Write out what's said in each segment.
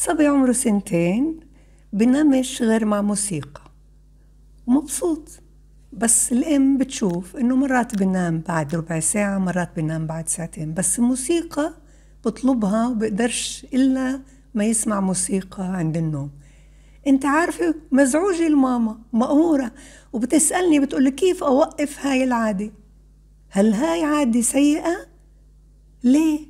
صبي عمره سنتين بنمش غير مع موسيقى ومبسوط بس الام بتشوف انه مرات بنام بعد ربع ساعة مرات بنام بعد ساعتين بس الموسيقى بطلبها وبقدرش الا ما يسمع موسيقى عند النوم انت عارفة مزعوجة الماما مقهورة وبتسألني بتقول كيف اوقف هاي العادة هل هاي عادة سيئة؟ ليه؟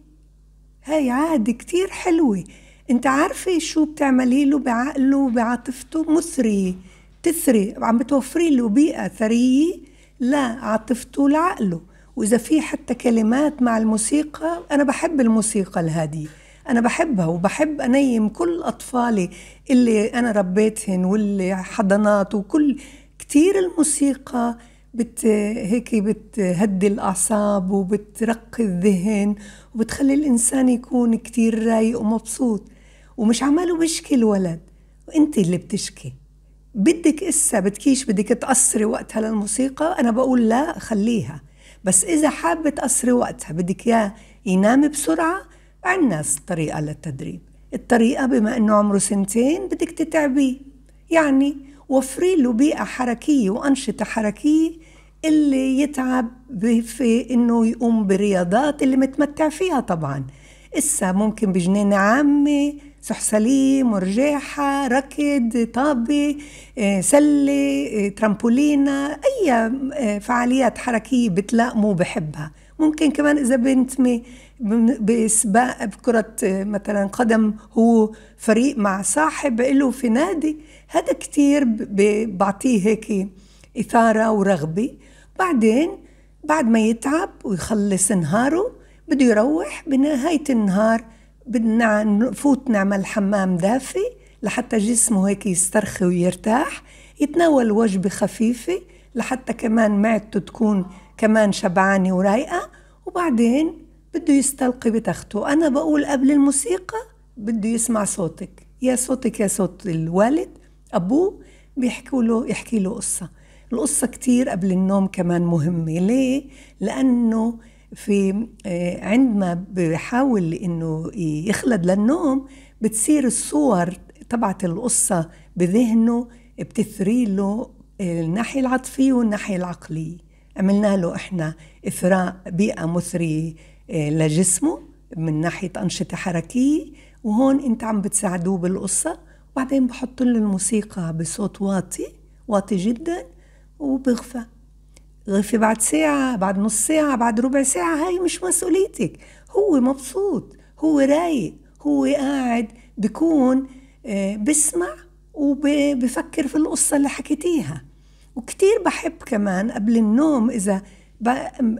هاي عادة كتير حلوة انت عارفه شو بتعملي له بعقله بعاطفته مثري تثري عم بتوفري له بيئه ثريه لعاطفته لعقله واذا في حتى كلمات مع الموسيقى انا بحب الموسيقى الهاديه انا بحبها وبحب انيم كل اطفالي اللي انا ربيتهن واللي حضنات وكل كتير الموسيقى بت هيك بتهدي الأعصاب وبترقي الذهن وبتخلي الإنسان يكون كتير رايق ومبسوط ومش عماله بشكي الولد وانت اللي بتشكي بدك إسا بدكيش بدك تقصري وقتها للموسيقى أنا بقول لا خليها بس إذا حابة تقصري وقتها بدك إياه ينام بسرعة عنا طريقة للتدريب الطريقة بما أنه عمره سنتين بدك تتعبيه يعني وفري له بيئة حركية وأنشطة حركية اللي يتعب في أنه يقوم برياضات اللي متمتع فيها طبعا إسا ممكن بجنينة عامة سحسليم ورجاحة ركض طابة آه، سلة آه، ترامبولينا أي آه، فعاليات حركية بتلاقموا بحبها ممكن كمان إذا بنتمي بسباق بكرة مثلا قدم هو فريق مع صاحب له في نادي هذا كتير بعطيه هيك إثارة ورغبة بعدين بعد ما يتعب ويخلص نهاره بده يروح بنهاية النهار بدنا نفوت نعمل حمام دافي لحتى جسمه هيك يسترخي ويرتاح يتناول وجبة خفيفة لحتى كمان معدته تكون كمان شبعانة ورايقة وبعدين بده يستلقي بتخته أنا بقول قبل الموسيقى بده يسمع صوتك يا صوتك يا صوت الوالد أبوه بيحكوا له يحكي له قصة القصة كتير قبل النوم كمان مهمة ليه؟ لأنه في آه، عندما بحاول انه يخلد للنوم بتصير الصور تبعت القصة بذهنه بتثري له الناحية العاطفية والناحية العقلية عملنا له احنا اثراء بيئة مثرية آه، لجسمه من ناحية أنشطة حركية وهون انت عم بتساعدوه بالقصة وبعدين بحط له الموسيقى بصوت واطي واطي جدا وبغفى غفي بعد ساعة بعد نص ساعة بعد ربع ساعة هاي مش مسؤوليتك هو مبسوط هو رايق هو قاعد بكون آه، بسمع وبفكر في القصة اللي حكيتيها وكتير بحب كمان قبل النوم إذا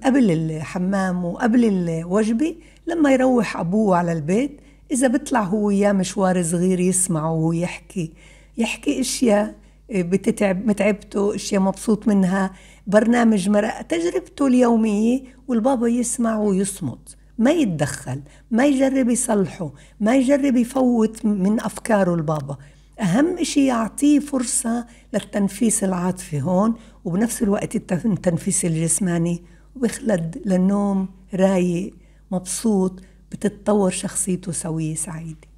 قبل الحمام وقبل الوجبة لما يروح أبوه على البيت إذا بطلع هو يا مشوار صغير يسمعه ويحكي يحكي إشياء بتتعب متعبته اشياء مبسوط منها برنامج مرأة تجربته اليومية والبابا يسمع ويصمت ما يتدخل ما يجرب يصلحه ما يجرب يفوت من أفكاره البابا أهم شيء يعطيه فرصة للتنفيس العاطفي هون وبنفس الوقت التنفيس الجسماني وبيخلد للنوم رايق مبسوط بتتطور شخصيته سوية سعيدة